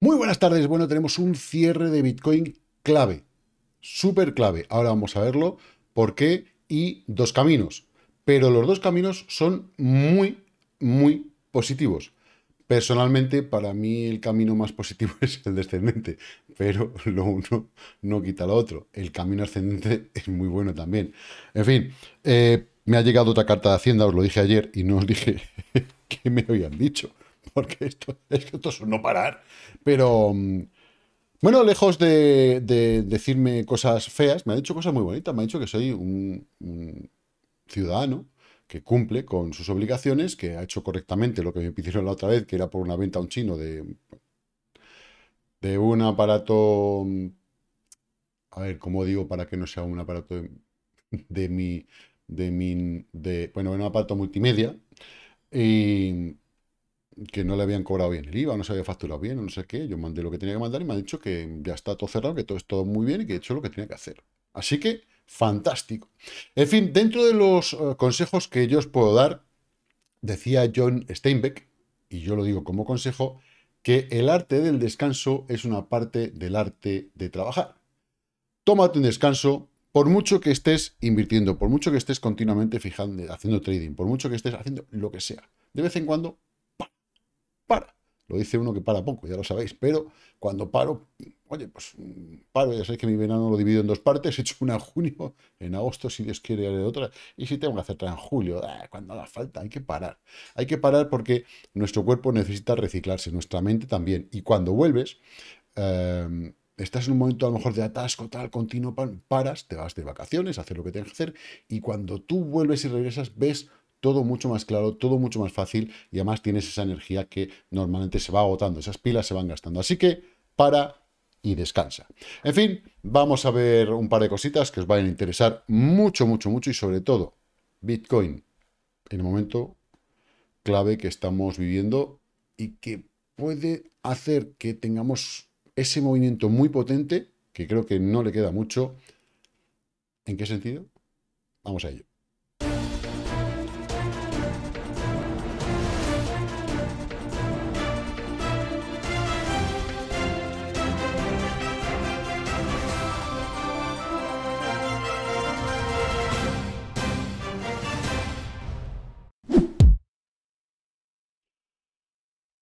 Muy buenas tardes. Bueno, tenemos un cierre de Bitcoin clave, súper clave. Ahora vamos a verlo, por qué y dos caminos. Pero los dos caminos son muy, muy positivos. Personalmente, para mí el camino más positivo es el descendente, pero lo uno no quita lo otro. El camino ascendente es muy bueno también. En fin, eh, me ha llegado otra carta de Hacienda, os lo dije ayer y no os dije qué me habían dicho. porque esto, esto es no parar. Pero, mm, bueno, lejos de, decirme cosas feas, me ha dicho cosas muy bonitas, me ha dicho que soy un, ciudadano que cumple con sus obligaciones, que ha hecho correctamente lo que me pidieron la otra vez, que era por una venta a un chino de, de un aparato, a ver, ¿cómo digo para que no sea un aparato de, mi, de mi, de, bueno, un aparato multimedia? Y que no le habían cobrado bien el IVA, no se había facturado bien, no sé qué. Yo mandé lo que tenía que mandar y me han dicho que ya está todo cerrado, que todo es todo muy bien y que he hecho lo que tenía que hacer. Así que, fantástico. En fin, dentro de los eh, consejos que yo os puedo dar, decía John Steinbeck, y yo lo digo como consejo, que el arte del descanso es una parte del arte de trabajar. Tómate un descanso, por mucho que estés invirtiendo, por mucho que estés continuamente fijando, haciendo trading, por mucho que estés haciendo lo que sea. De vez en cuando para. Lo dice uno que para poco, ya lo sabéis, pero cuando paro, oye, pues mm, paro, ya sabéis que mi verano lo divido en dos partes, he hecho una en junio, en agosto si Dios quiere haré otra, y si tengo que hacer en julio, ah, cuando haga falta, hay que parar. Hay que parar porque nuestro cuerpo necesita reciclarse, nuestra mente también, y cuando vuelves, em, estás en un momento a lo mejor de atasco, tal, continuo, paras, te vas de vacaciones, haces lo que tienes que hacer, y cuando tú vuelves y regresas, ves todo mucho más claro, todo mucho más fácil y además tienes esa energía que normalmente se va agotando, esas pilas se van gastando. Así que para y descansa. En fin, vamos a ver un par de cositas que os vayan a interesar mucho, mucho, mucho y sobre todo Bitcoin en el momento clave que estamos viviendo y que puede hacer que tengamos ese movimiento muy potente, que creo que no le queda mucho. ¿En qué sentido? Vamos a ello.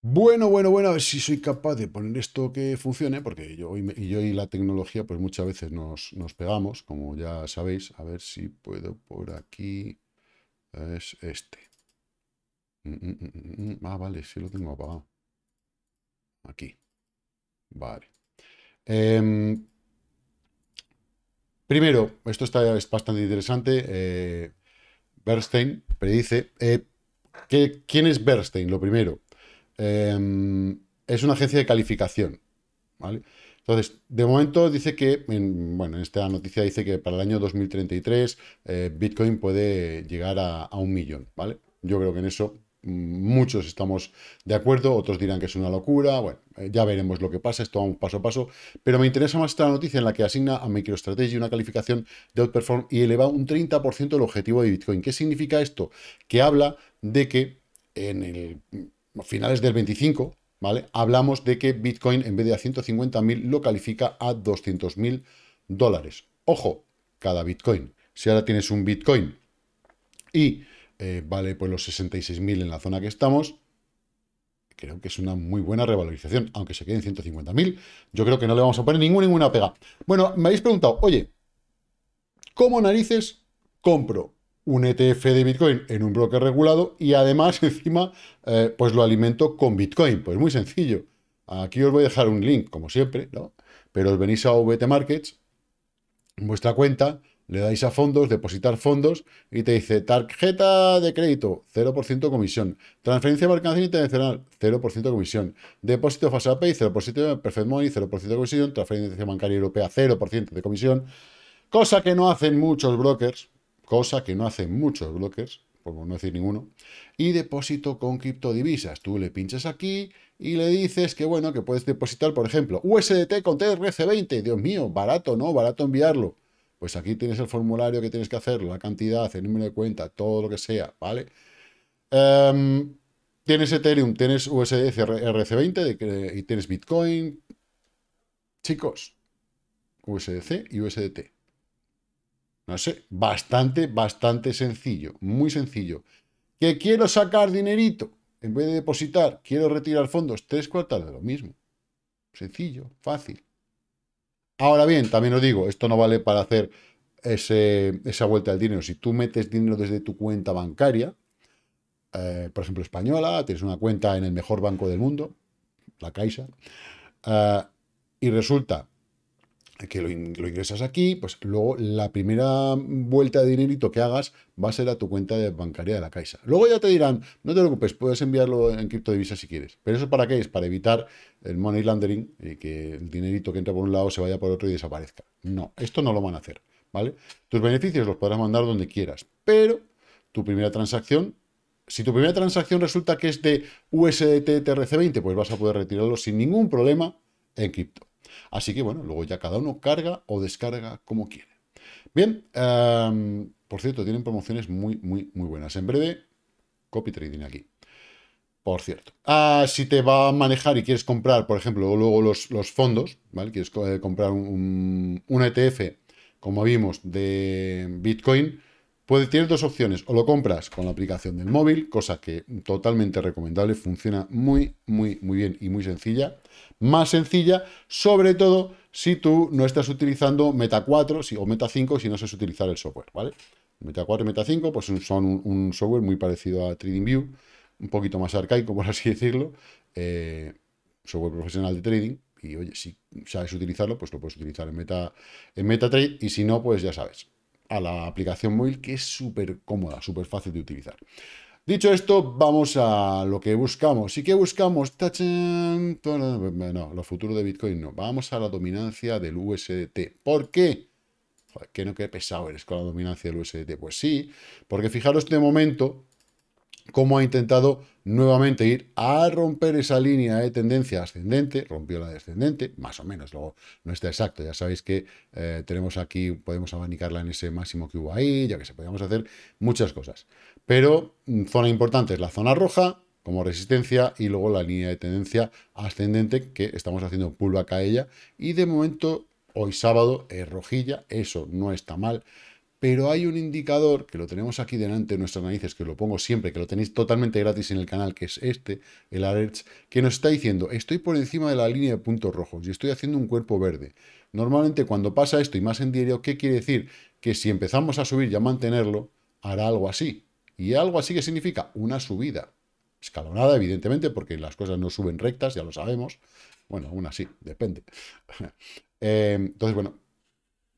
Bueno, bueno, bueno, a ver si soy capaz de poner esto que funcione, porque yo y, yo y la tecnología pues muchas veces nos, pegamos, como ya sabéis. A ver si puedo por aquí... Es este. Mm, mm, mm, ah, vale, sí lo tengo apagado. Aquí. Vale. Em, primero, esto está, es bastante interesante. Eh, Bernstein predice... Eh, ¿Quién es Bernstein? Lo primero. Em, es una agencia de calificación. ¿vale? Entonces, de momento dice que, bueno, en esta noticia dice que para el año 2033 eh, Bitcoin puede llegar a, un millón, ¿vale? Yo creo que en eso mm, muchos estamos de acuerdo, otros dirán que es una locura, bueno, eh, ya veremos lo que pasa, esto un paso a paso, pero me interesa más esta noticia en la que asigna a MicroStrategy una calificación de Outperform y eleva un 30% el objetivo de Bitcoin. ¿Qué significa esto? Que habla de que en el finales del 25, ¿vale? Hablamos de que Bitcoin en vez de a 150.000 lo califica a 200.000 dólares. Ojo, cada Bitcoin. Si ahora tienes un Bitcoin y eh, vale pues los 66.000 en la zona que estamos, creo que es una muy buena revalorización, aunque se queden 150.000, yo creo que no le vamos a poner ninguna, ninguna pega. Bueno, me habéis preguntado, oye, ¿cómo narices compro un ETF de Bitcoin en un broker regulado y además encima eh, pues lo alimento con Bitcoin. Pues muy sencillo. Aquí os voy a dejar un link, como siempre, ¿no? Pero os venís a VT Markets, vuestra cuenta, le dais a fondos, depositar fondos y te dice tarjeta de crédito, 0% comisión, transferencia de mercancía internacional, 0% comisión, depósito Pay, 0% Perfect Money, 0% de comisión, transferencia bancaria europea, 0% de comisión, cosa que no hacen muchos brokers, cosa que no hacen muchos bloques, por no decir ninguno, y depósito con criptodivisas. Tú le pinchas aquí y le dices que, bueno, que puedes depositar, por ejemplo, USDT con TRC20. Dios mío, barato, ¿no? Barato enviarlo. Pues aquí tienes el formulario que tienes que hacer, la cantidad, el número de cuenta, todo lo que sea, ¿vale? Em, tienes Ethereum, tienes USDC RC20 y tienes Bitcoin. Chicos, USDC y USDT. No sé, bastante, bastante sencillo, muy sencillo. Que quiero sacar dinerito, en vez de depositar, quiero retirar fondos, tres cuartas de lo mismo. Sencillo, fácil. Ahora bien, también os digo, esto no vale para hacer esa vuelta del dinero. Si tú metes dinero desde tu cuenta bancaria, eh, por ejemplo española, tienes una cuenta en el mejor banco del mundo, la Caixa, eh, y resulta que lo, ingresas aquí, pues luego la primera vuelta de dinerito que hagas va a ser a tu cuenta de bancaria de la Caixa. Luego ya te dirán, no te preocupes, puedes enviarlo en criptodivisas si quieres. Pero eso para qué es? Para evitar el money laundering, y que el dinerito que entra por un lado se vaya por otro y desaparezca. No, esto no lo van a hacer, ¿vale? Tus beneficios los podrás mandar donde quieras, pero tu primera transacción si tu primera transacción resulta que es de USDT TRC20, pues vas a poder retirarlo sin ningún problema en cripto. Así que bueno, luego ya cada uno carga o descarga como quiere. Bien, em, por cierto, tienen promociones muy, muy, muy buenas. En breve, copy trading aquí. Por cierto, ah, si te va a manejar y quieres comprar, por ejemplo, luego los, fondos, ¿vale? Quieres eh, comprar un ETF, como vimos, de Bitcoin, Puedes, tener dos opciones, o lo compras con la aplicación del móvil, cosa que totalmente recomendable, funciona muy, muy, muy bien y muy sencilla. Más sencilla, sobre todo si tú no estás utilizando Meta 4 si, o Meta 5 si no sabes utilizar el software, ¿vale? Meta 4 y Meta 5 pues son un, software muy parecido a TradingView, un poquito más arcaico, por así decirlo, eh, software profesional de trading, y oye, si sabes utilizarlo, pues lo puedes utilizar en, Meta, en MetaTrade, y si no, pues ya sabes, a la aplicación móvil que es súper cómoda, súper fácil de utilizar. Dicho esto, vamos a lo que buscamos. ¿Y qué buscamos? No, lo futuro de Bitcoin no. Vamos a la dominancia del USDT. ¿Por qué? que no, qué pesado eres con la dominancia del USDT. Pues sí, porque fijaros de momento, cómo ha intentado nuevamente ir a romper esa línea de tendencia ascendente, rompió la descendente, más o menos, luego no está exacto, ya sabéis que eh, tenemos aquí, podemos abanicarla en ese máximo que hubo ahí, ya que se podíamos hacer muchas cosas. Pero mm, zona importante es la zona roja como resistencia y luego la línea de tendencia ascendente que estamos haciendo pullback a ella y de momento hoy sábado es rojilla, eso no está mal pero hay un indicador que lo tenemos aquí delante de nuestras narices, que lo pongo siempre, que lo tenéis totalmente gratis en el canal, que es este, el alerts, que nos está diciendo, estoy por encima de la línea de puntos rojos y estoy haciendo un cuerpo verde. Normalmente cuando pasa esto y más en diario, ¿qué quiere decir? Que si empezamos a subir y a mantenerlo, hará algo así. Y algo así que significa una subida. Escalonada, evidentemente, porque las cosas no suben rectas, ya lo sabemos. Bueno, aún así, depende. Eh, entonces, bueno,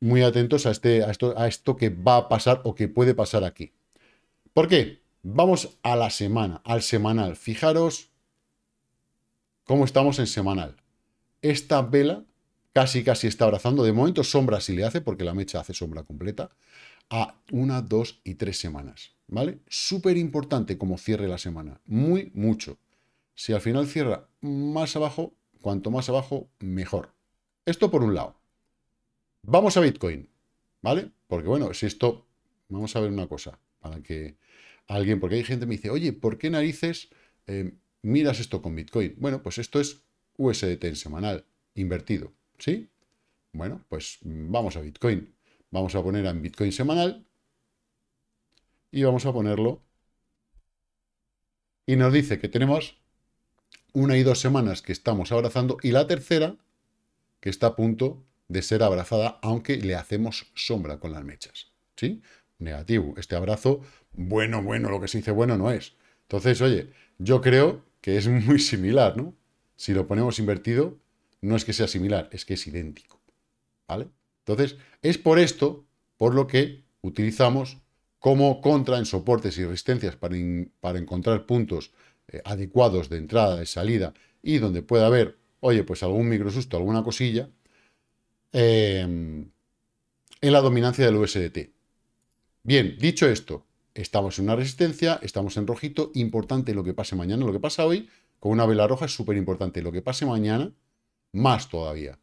muy atentos a, este, esto, a esto que va a pasar o que puede pasar aquí. ¿Por qué? Vamos a la semana, al semanal. Fijaros cómo estamos en semanal. Esta vela casi casi está abrazando, de momento sombra si le hace, porque la mecha hace sombra completa, a una, dos y tres semanas. ¿Vale? Súper importante cómo cierre la semana. Muy, mucho. Si al final cierra más abajo, cuanto más abajo, mejor. Esto por un lado. Vamos a Bitcoin, ¿vale? Porque bueno, si esto... Vamos a ver una cosa, para que alguien... Porque hay gente que me dice, oye, ¿por qué narices eh, miras esto con Bitcoin? Bueno, pues esto es USDT en semanal, invertido, ¿sí? Bueno, pues vamos a Bitcoin. Vamos a poner en Bitcoin semanal y vamos a ponerlo. Y nos dice que tenemos una y dos semanas que estamos abrazando y la tercera que está a punto de ser abrazada, aunque le hacemos sombra con las mechas. ¿Sí? Negativo. Este abrazo, bueno, bueno, lo que se dice bueno no es. Entonces, oye, yo creo que es muy similar, ¿no? Si lo ponemos invertido, no es que sea similar, es que es idéntico. ¿Vale? Entonces, es por esto por lo que utilizamos como contra en soportes y resistencias para, encontrar puntos eh, adecuados de entrada, de salida y donde pueda haber, oye, pues algún susto alguna cosilla, Em, en la dominancia del USDT. Bien, dicho esto, estamos en una resistencia, estamos en rojito, importante lo que pase mañana, lo que pasa hoy, con una vela roja es súper importante, lo que pase mañana, más todavía,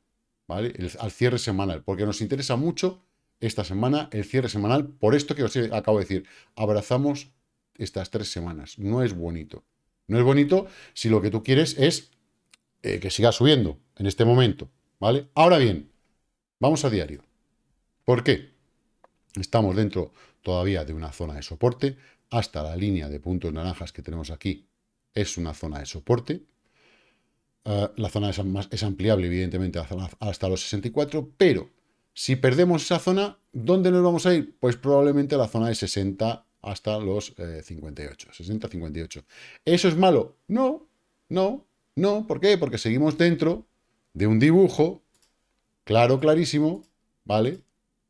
¿vale? al cierre semanal, porque nos interesa mucho esta semana, el cierre semanal, por esto que os acabo de decir, abrazamos estas tres semanas, no es bonito. No es bonito si lo que tú quieres es eh, que siga subiendo en este momento, ¿vale? Ahora bien, Vamos a diario. ¿Por qué? Estamos dentro todavía de una zona de soporte. Hasta la línea de puntos naranjas que tenemos aquí es una zona de soporte. Ah, la zona es, es, ampliable, evidentemente, hasta los 64, pero si perdemos esa zona, ¿dónde nos vamos a ir? Pues probablemente a la zona de 60 hasta los 58, eh, 58 ¿Eso es malo? No, no, no. ¿Por qué? Porque seguimos dentro de un dibujo claro, clarísimo, ¿vale?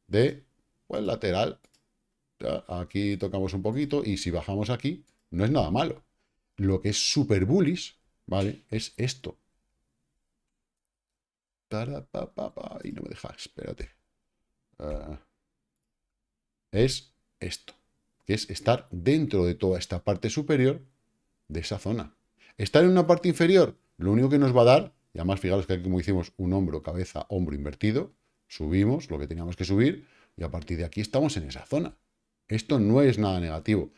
De, pues, lateral. Aquí tocamos un poquito y si bajamos aquí, no es nada malo. Lo que es super bullish, ¿vale? Es esto. Y no me deja, espérate. Ah, es esto, que es estar dentro de toda esta parte superior de esa zona. Estar en una parte inferior, lo único que nos va a dar y además, fijaros que aquí como hicimos un hombro, cabeza, hombro invertido, subimos lo que teníamos que subir y a partir de aquí estamos en esa zona. Esto no es nada negativo.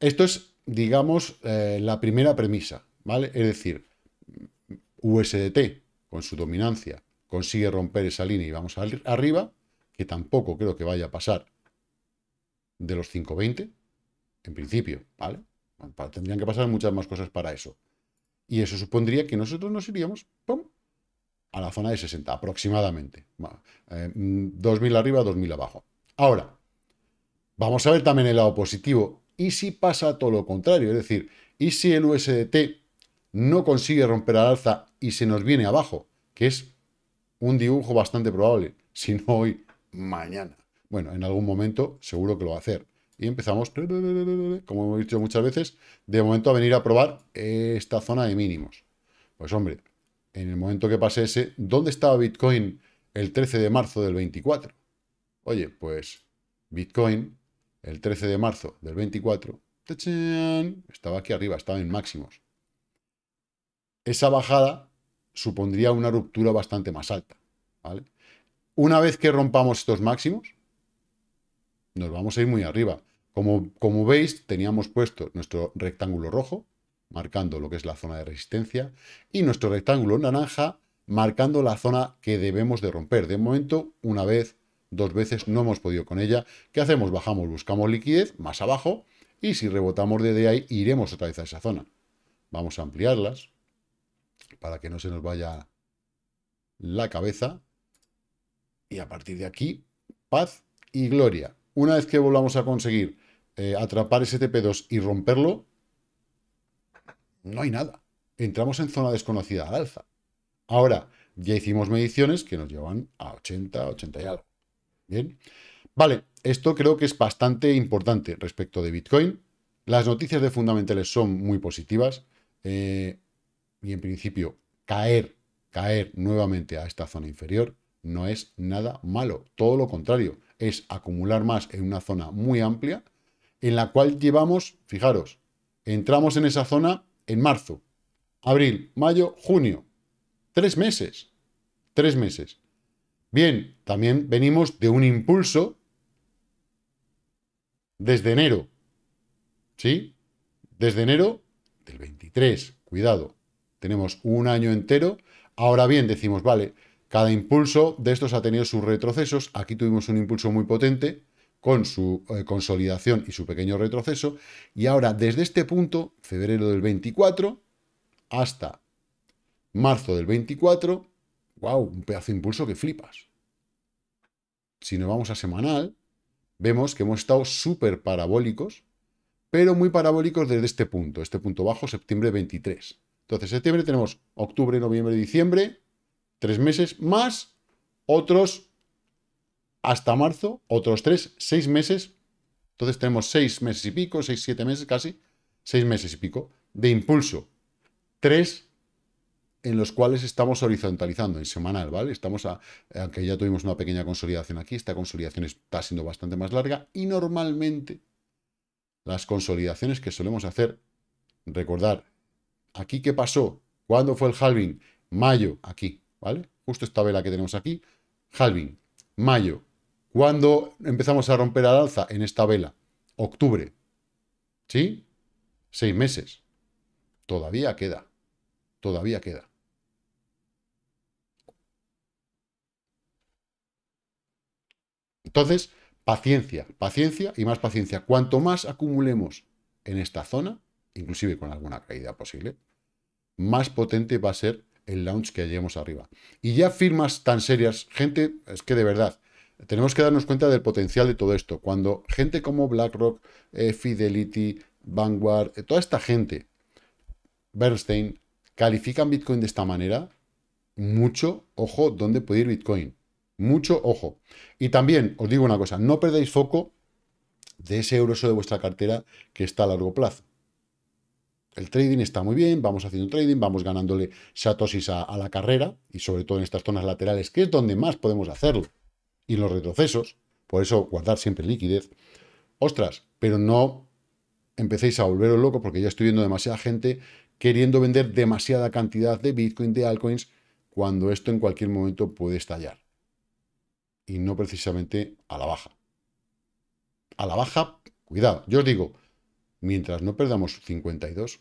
Esto es, digamos, eh, la primera premisa, ¿vale? Es decir, USDT, con su dominancia, consigue romper esa línea y vamos a arriba, que tampoco creo que vaya a pasar de los 5.20, en principio, ¿vale? Tendrían que pasar muchas más cosas para eso. Y eso supondría que nosotros nos iríamos a la zona de 60 aproximadamente. 2.000 eh, mm, arriba, 2.000 abajo. Ahora, vamos a ver también el lado positivo. ¿Y si pasa todo lo contrario? Es decir, ¿y si el USDT no consigue romper al alza y se nos viene abajo? Que es un dibujo bastante probable, si no hoy, mañana. Bueno, en algún momento seguro que lo va a hacer y empezamos, como hemos dicho muchas veces, de momento a venir a probar esta zona de mínimos. Pues hombre, en el momento que pase ese, ¿dónde estaba Bitcoin el 13 de marzo del 24? Oye, pues Bitcoin el 13 de marzo del 24 estaba aquí arriba, estaba en máximos. Esa bajada supondría una ruptura bastante más alta. Una vez que rompamos estos máximos, nos vamos a ir muy arriba. Como, veis, teníamos puesto nuestro rectángulo rojo, marcando lo que es la zona de resistencia, y nuestro rectángulo naranja, marcando la zona que debemos de romper. De momento, una vez, dos veces, no hemos podido con ella. ¿Qué hacemos? Bajamos, buscamos liquidez más abajo y si rebotamos desde ahí, iremos otra vez a esa zona. Vamos a ampliarlas para que no se nos vaya la cabeza. Y a partir de aquí, paz y gloria. Una vez que volvamos a conseguir eh, atrapar ese TP2 y romperlo, no hay nada. Entramos en zona desconocida al alza. Ahora, ya hicimos mediciones que nos llevan a 80, 80 y algo. Bien. Vale, esto creo que es bastante importante respecto de Bitcoin. Las noticias de fundamentales son muy positivas. Eh, y en principio, caer, caer nuevamente a esta zona inferior no es nada malo. Todo lo contrario es acumular más en una zona muy amplia, en la cual llevamos, fijaros, entramos en esa zona en marzo, abril, mayo, junio, tres meses, tres meses. Bien, también venimos de un impulso desde enero, ¿sí? Desde enero del 23, cuidado, tenemos un año entero. Ahora bien, decimos, vale, cada impulso de estos ha tenido sus retrocesos. Aquí tuvimos un impulso muy potente con su eh, consolidación y su pequeño retroceso. Y ahora, desde este punto, febrero del 24 hasta marzo del 24, wow, un pedazo de impulso que flipas. Si nos vamos a semanal, vemos que hemos estado súper parabólicos, pero muy parabólicos desde este punto, este punto bajo, septiembre 23. Entonces, septiembre tenemos octubre, noviembre, diciembre, tres meses, más otros hasta marzo, otros tres, seis meses. Entonces tenemos seis meses y pico, seis, siete meses casi, seis meses y pico de impulso. Tres en los cuales estamos horizontalizando en semanal, ¿vale? Estamos a, aunque ya tuvimos una pequeña consolidación aquí, esta consolidación está siendo bastante más larga y normalmente las consolidaciones que solemos hacer, recordar, aquí qué pasó, cuándo fue el halving, mayo, aquí, ¿vale? Justo esta vela que tenemos aquí, halving, mayo. ¿Cuándo empezamos a romper al alza? En esta vela, octubre, ¿sí? Seis meses. Todavía queda, todavía queda. Entonces, paciencia, paciencia y más paciencia. Cuanto más acumulemos en esta zona, inclusive con alguna caída posible, más potente va a ser el launch que lleguemos arriba. Y ya firmas tan serias, gente, es que de verdad, tenemos que darnos cuenta del potencial de todo esto. Cuando gente como BlackRock, eh, Fidelity, Vanguard, eh, toda esta gente, Bernstein, califican Bitcoin de esta manera, mucho ojo dónde puede ir Bitcoin. Mucho ojo. Y también os digo una cosa, no perdáis foco de ese euro de vuestra cartera que está a largo plazo el trading está muy bien, vamos haciendo trading, vamos ganándole satosis a, la carrera y sobre todo en estas zonas laterales, que es donde más podemos hacerlo. Y los retrocesos, por eso guardar siempre liquidez. Ostras, pero no empecéis a volveros loco porque ya estoy viendo demasiada gente queriendo vender demasiada cantidad de Bitcoin, de altcoins, cuando esto en cualquier momento puede estallar. Y no precisamente a la baja. A la baja, cuidado, yo os digo, mientras no perdamos 52,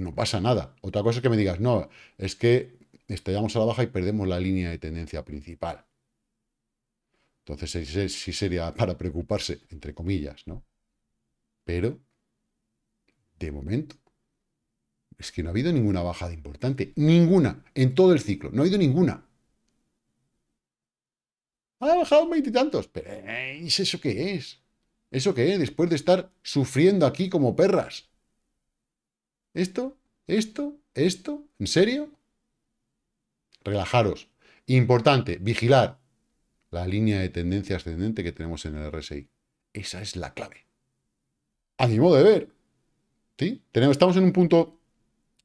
no pasa nada. Otra cosa es que me digas, no, es que estallamos a la baja y perdemos la línea de tendencia principal. Entonces sí, sería para preocuparse, entre comillas, ¿no? Pero, de momento, es que no ha habido ninguna bajada importante. Ninguna. En todo el ciclo. No ha habido ninguna. Ha bajado veintitantos. Pero ¿eh? eso qué es? ¿Eso qué es? Después de estar sufriendo aquí como perras esto, esto, esto, ¿en serio? Relajaros. Importante, vigilar la línea de tendencia ascendente que tenemos en el RSI. Esa es la clave. A mi modo de ver. ¿sí? Tenemos, estamos en un punto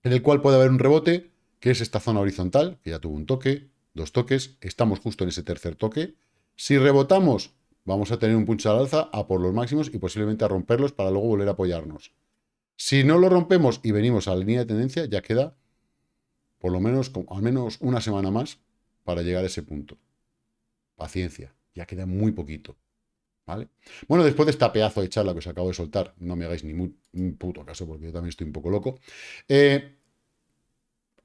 en el cual puede haber un rebote, que es esta zona horizontal, que ya tuvo un toque, dos toques, estamos justo en ese tercer toque. Si rebotamos, vamos a tener un punch al alza a por los máximos y posiblemente a romperlos para luego volver a apoyarnos. Si no lo rompemos y venimos a la línea de tendencia, ya queda por lo menos, al menos una semana más para llegar a ese punto. Paciencia, ya queda muy poquito. ¿Vale? Bueno, después de esta pedazo de charla que os acabo de soltar, no me hagáis ni puto caso porque yo también estoy un poco loco. Eh,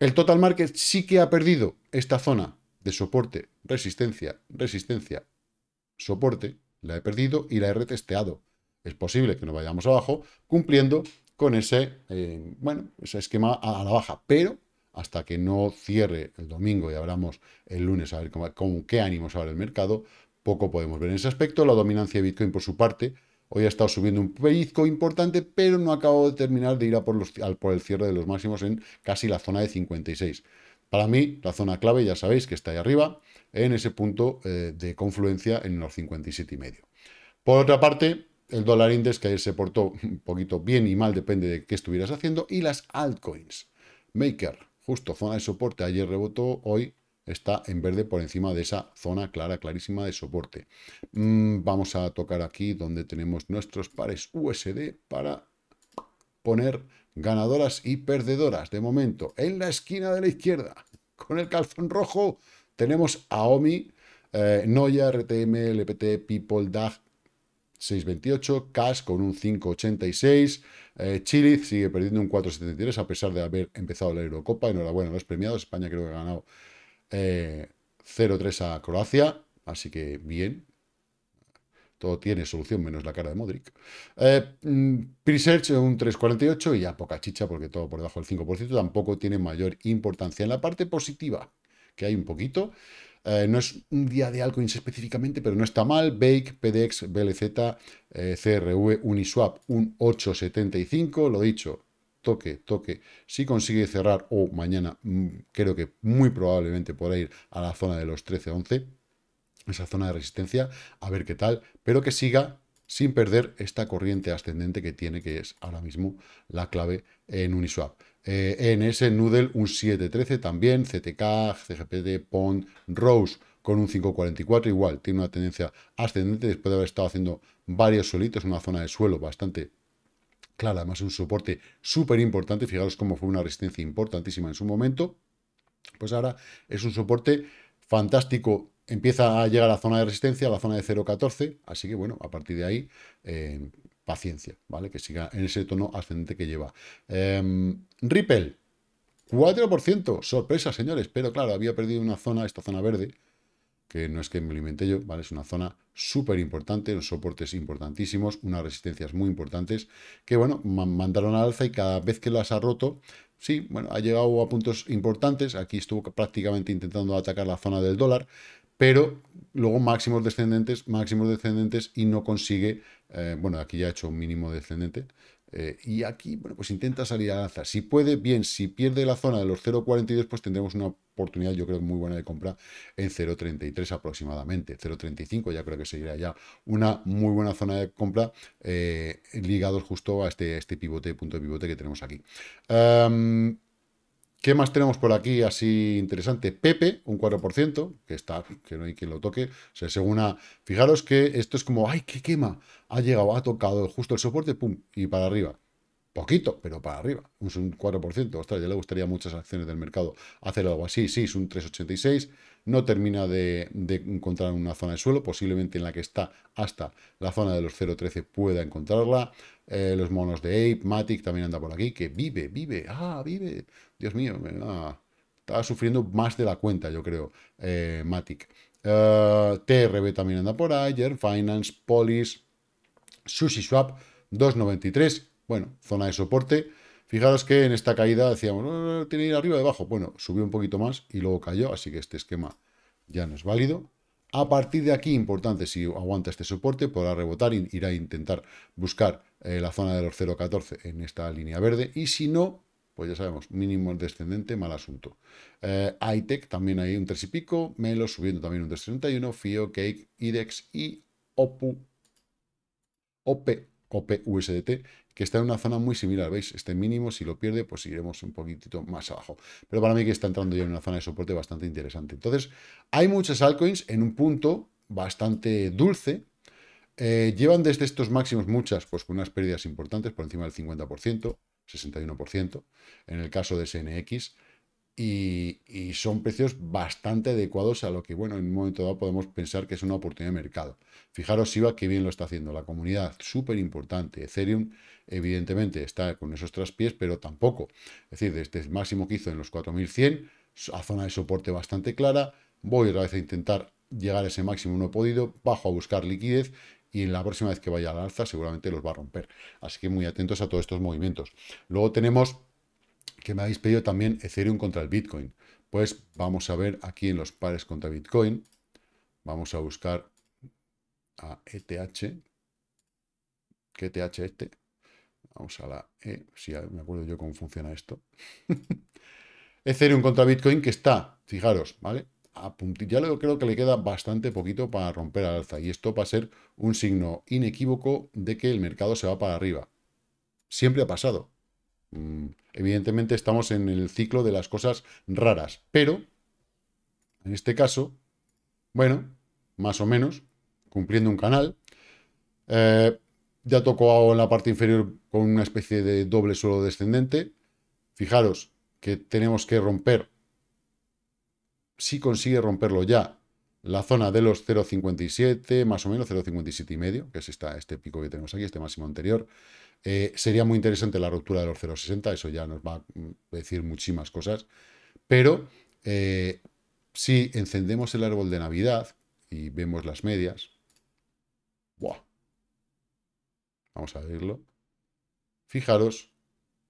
el total market sí que ha perdido esta zona de soporte, resistencia, resistencia, soporte, la he perdido y la he retesteado. Es posible que nos vayamos abajo cumpliendo con ese, eh, bueno, ese esquema a la baja. Pero hasta que no cierre el domingo y abramos el lunes a ver con, qué ánimos abre el mercado, poco podemos ver en ese aspecto. La dominancia de Bitcoin por su parte hoy ha estado subiendo un pellizco importante, pero no acabo de terminar de ir a por, los, por el cierre de los máximos en casi la zona de 56. Para mí, la zona clave, ya sabéis que está ahí arriba, en ese punto eh, de confluencia en los 57,5. y medio. Por otra parte, el dólar index, que ayer se portó un poquito bien y mal, depende de qué estuvieras haciendo, y las altcoins. Maker, justo zona de soporte, ayer rebotó, hoy está en verde por encima de esa zona clara, clarísima de soporte. Mm, vamos a tocar aquí donde tenemos nuestros pares USD para poner ganadoras y perdedoras. De momento, en la esquina de la izquierda, con el calzón rojo, tenemos a OMI, eh, Noya, RTM, LPT, People, DAG, 6,28, Cash con un 5,86, eh, Chile sigue perdiendo un 4,73 a pesar de haber empezado la Eurocopa, enhorabuena a los premiados, España creo que ha ganado eh, 0,3 a Croacia, así que bien, todo tiene solución menos la cara de Modric. Eh, mm, un 3,48 y ya poca chicha porque todo por debajo del 5% tampoco tiene mayor importancia. En la parte positiva, que hay un poquito, eh, no es un día de Alcoins específicamente, pero no está mal. Bake, PDX, BLZ, eh, CRV, Uniswap, un 8.75. Lo dicho, toque, toque. Si consigue cerrar, o mañana, mm, creo que muy probablemente podrá ir a la zona de los 13-11, esa zona de resistencia, a ver qué tal, pero que siga sin perder esta corriente ascendente que tiene, que es ahora mismo la clave en Uniswap. En eh, ese Noodle, un 713 también, CTK, CGPD, Pond, Rose con un 544 igual, tiene una tendencia ascendente después de haber estado haciendo varios solitos, una zona de suelo bastante clara, además un soporte súper importante, fijaros cómo fue una resistencia importantísima en su momento, pues ahora es un soporte fantástico empieza a llegar a la zona de resistencia, a la zona de 0.14, así que bueno, a partir de ahí, eh, paciencia, ¿vale? Que siga en ese tono ascendente que lleva. Em, Ripple, 4%, sorpresa señores, pero claro, había perdido una zona, esta zona verde, que no es que me lo inventé yo, ¿vale? Es una zona súper importante, unos soportes importantísimos, unas resistencias muy importantes, que bueno, mandaron al alza y cada vez que las ha roto, sí, bueno, ha llegado a puntos importantes, aquí estuvo prácticamente intentando atacar la zona del dólar, pero luego máximos descendentes, máximos descendentes y no consigue, eh, bueno, aquí ya ha hecho un mínimo descendente, eh, y aquí, bueno, pues intenta salir al alza. Si puede, bien, si pierde la zona de los 0.42, pues tendremos una oportunidad, yo creo, muy buena de compra en 0.33 aproximadamente. 0.35 ya creo que seguirá ya una muy buena zona de compra eh, ligados justo a este, este pivote, punto de pivote que tenemos aquí. Em, ¿Qué más tenemos por aquí así interesante? Pepe, un 4%, que está, que no hay quien lo toque. O sea, según a, fijaros que esto es como, ¡ay, qué quema! Ha llegado, ha tocado justo el soporte, ¡pum! Y para arriba. Poquito, pero para arriba. Un 4%. Ostras, ya le gustaría muchas acciones del mercado hacer algo así. Sí, es un 3,86 no termina de, encontrar una zona de suelo, posiblemente en la que está hasta la zona de los 0.13 pueda encontrarla. Eh, los monos de Ape, Matic también anda por aquí, que vive, vive, ah, vive, Dios mío, ah, está sufriendo más de la cuenta, yo creo, eh, Matic. Eh, TRB también anda por ayer, Finance, Polis, SushiSwap, 2.93, bueno, zona de soporte, Fijaros que en esta caída decíamos, no, no, tiene que ir arriba, debajo. Bueno, subió un poquito más y luego cayó, así que este esquema ya no es válido. A partir de aquí, importante, si aguanta este soporte, podrá rebotar e irá a intentar buscar eh, la zona de los 0.14 en esta línea verde. Y si no, pues ya sabemos, mínimo descendente, mal asunto. Eh, también hay un 3 y pico, Melo subiendo también un 3.31, FIO, Cake, IDEX y OPU, OPU COPE USDT, que está en una zona muy similar, ¿veis? Este mínimo, si lo pierde, pues iremos un poquitito más abajo. Pero para mí que está entrando ya en una zona de soporte bastante interesante. Entonces, hay muchas altcoins en un punto bastante dulce. Eh, llevan desde estos máximos muchas, pues con unas pérdidas importantes, por encima del 50%, 61%, en el caso de SNX y, son precios bastante adecuados a lo que, bueno, en un momento dado podemos pensar que es una oportunidad de mercado. Fijaros, va qué bien lo está haciendo. La comunidad, súper importante. Ethereum, evidentemente, está con esos traspiés, pero tampoco. Es decir, desde el máximo que hizo en los 4100, a zona de soporte bastante clara. Voy otra vez a intentar llegar a ese máximo, no he podido. Bajo a buscar liquidez y en la próxima vez que vaya al alza seguramente los va a romper. Así que muy atentos a todos estos movimientos. Luego tenemos que me habéis pedido también Ethereum contra el Bitcoin. Pues vamos a ver aquí en los pares contra Bitcoin. Vamos a buscar a ETH. ¿Qué ETH este? Vamos a la E, si me acuerdo yo cómo funciona esto. Ethereum contra Bitcoin que está, fijaros, ¿vale? A ya creo que le queda bastante poquito para romper al alza y esto va a ser un signo inequívoco de que el mercado se va para arriba. Siempre ha pasado. Mm. Evidentemente estamos en el ciclo de las cosas raras, pero en este caso, bueno, más o menos, cumpliendo un canal. Eh, ya tocó en la parte inferior con una especie de doble suelo descendente. Fijaros que tenemos que romper, si consigue romperlo ya, la zona de los 0,57, más o menos 0,57 y medio, que es este pico que tenemos aquí, este máximo anterior. Eh, sería muy interesante la ruptura de los 0,60, eso ya nos va a decir muchísimas cosas. Pero eh, si encendemos el árbol de Navidad y vemos las medias, vamos a abrirlo, fijaros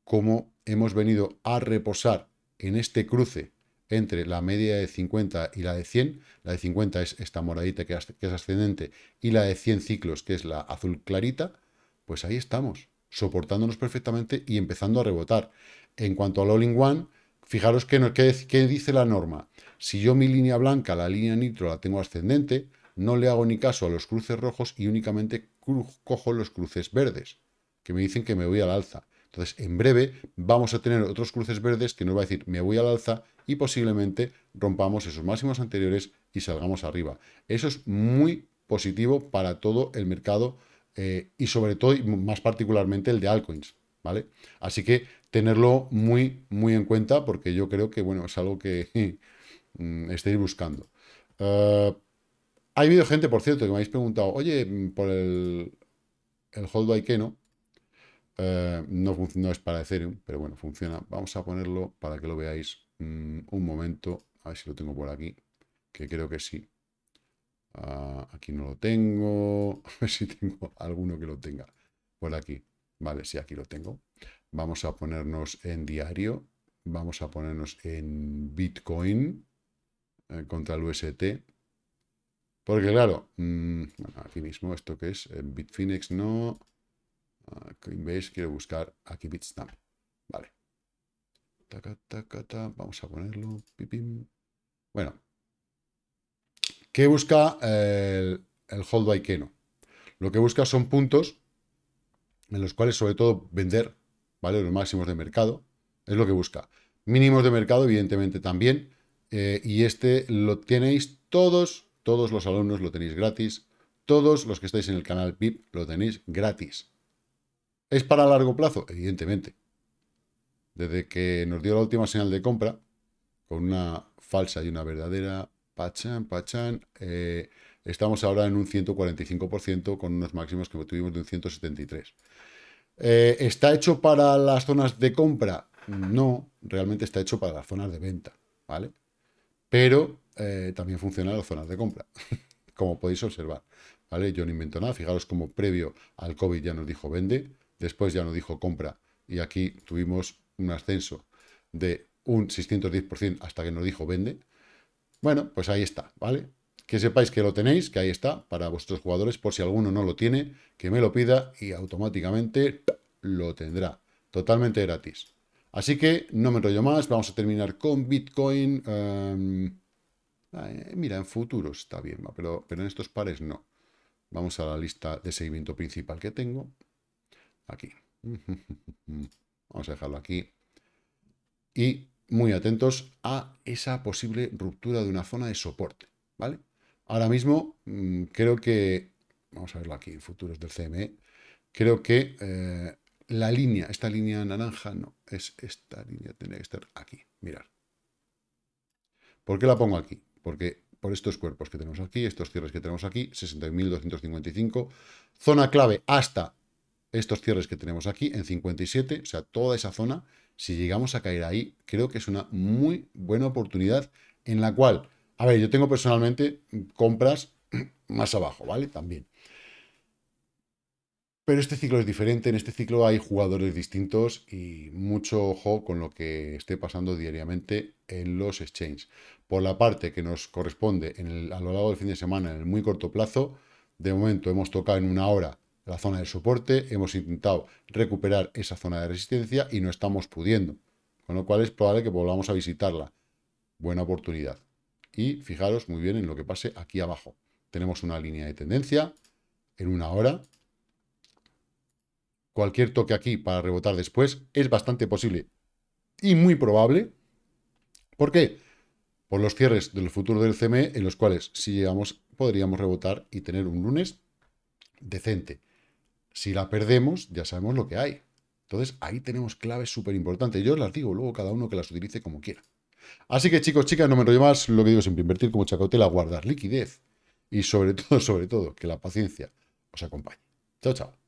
cómo hemos venido a reposar en este cruce entre la media de 50 y la de 100. La de 50 es esta moradita que, es ascendente y la de 100 ciclos, que es la azul clarita, pues ahí estamos, soportándonos perfectamente y empezando a rebotar. En cuanto al all-in-one, fijaros qué, qué dice la norma. Si yo mi línea blanca, la línea nitro, la tengo ascendente, no le hago ni caso a los cruces rojos y únicamente cojo los cruces verdes, que me dicen que me voy al alza. Entonces, en breve vamos a tener otros cruces verdes que nos va a decir, me voy al alza y posiblemente rompamos esos máximos anteriores y salgamos arriba. Eso es muy positivo para todo el mercado eh, y sobre todo, y más particularmente, el de altcoins. ¿vale? Así que tenerlo muy, muy en cuenta porque yo creo que bueno, es algo que mm, estéis buscando. Hay eh, ha habido gente, por cierto, que me habéis preguntado, oye, mm, por el, el hold by Keno, eh, no, es para Ethereum, pero bueno, funciona. Vamos a ponerlo para que lo veáis mm, un momento. A ver si lo tengo por aquí, que creo que sí. Ah, aquí no lo tengo. A ver si tengo alguno que lo tenga por aquí. Vale, sí, aquí lo tengo. Vamos a ponernos en diario. Vamos a ponernos en Bitcoin eh, contra el UST. Porque claro, mm, aquí mismo, ¿esto que es? Eh, Bitfinex no. ¿Veis? quiero buscar aquí Bitstamp. Vale. Vamos a ponerlo. Bueno. ¿Qué busca el, el que no? Lo que busca son puntos en los cuales sobre todo vender, ¿vale? Los máximos de mercado. Es lo que busca. Mínimos de mercado, evidentemente, también. Eh, y este lo tenéis todos, todos los alumnos lo tenéis gratis. Todos los que estáis en el canal Pip lo tenéis gratis. ¿Es para largo plazo? Evidentemente. Desde que nos dio la última señal de compra, con una falsa y una verdadera, pachán, pachan, eh, estamos ahora en un 145% con unos máximos que tuvimos de un 173%. Eh, ¿Está hecho para las zonas de compra? No, realmente está hecho para las zonas de venta, ¿vale? Pero eh, también funciona en las zonas de compra, como podéis observar, ¿vale? Yo no invento nada, fijaros como previo al COVID ya nos dijo vende, Después ya no dijo compra y aquí tuvimos un ascenso de un 610% hasta que nos dijo vende. Bueno, pues ahí está, ¿vale? Que sepáis que lo tenéis, que ahí está, para vuestros jugadores, por si alguno no lo tiene, que me lo pida y automáticamente lo tendrá, totalmente gratis. Así que no me enrollo más, vamos a terminar con Bitcoin. Em, mira, en futuros está bien, pero, pero en estos pares no. Vamos a la lista de seguimiento principal que tengo. Aquí. Vamos a dejarlo aquí. Y muy atentos a esa posible ruptura de una zona de soporte, ¿vale? Ahora mismo mm, creo que, vamos a verlo aquí en futuros del CME, creo que eh, la línea, esta línea naranja, no, es esta línea, tiene que estar aquí, mirar. ¿Por qué la pongo aquí? Porque por estos cuerpos que tenemos aquí, estos cierres que tenemos aquí, 61.255, zona clave hasta estos cierres que tenemos aquí en 57, o sea, toda esa zona, si llegamos a caer ahí, creo que es una muy buena oportunidad en la cual, a ver, yo tengo personalmente compras más abajo, ¿vale? También. Pero este ciclo es diferente, en este ciclo hay jugadores distintos y mucho ojo con lo que esté pasando diariamente en los exchanges. Por la parte que nos corresponde a lo largo del fin de semana, en el muy corto plazo, de momento hemos tocado en una hora la zona de soporte, hemos intentado recuperar esa zona de resistencia y no estamos pudiendo, con lo cual es probable que volvamos a visitarla. Buena oportunidad. Y fijaros muy bien en lo que pase aquí abajo. Tenemos una línea de tendencia en una hora. Cualquier toque aquí para rebotar después es bastante posible y muy probable. ¿Por qué? Por los cierres del futuro del CME en los cuales si llegamos podríamos rebotar y tener un lunes decente. Si la perdemos, ya sabemos lo que hay. Entonces, ahí tenemos claves súper importantes. Yo las digo, luego cada uno que las utilice como quiera. Así que, chicos, chicas, no me enrollo más. Lo que digo siempre, invertir como chacotela, guardar liquidez. Y sobre todo, sobre todo, que la paciencia os acompañe. Chao, chao.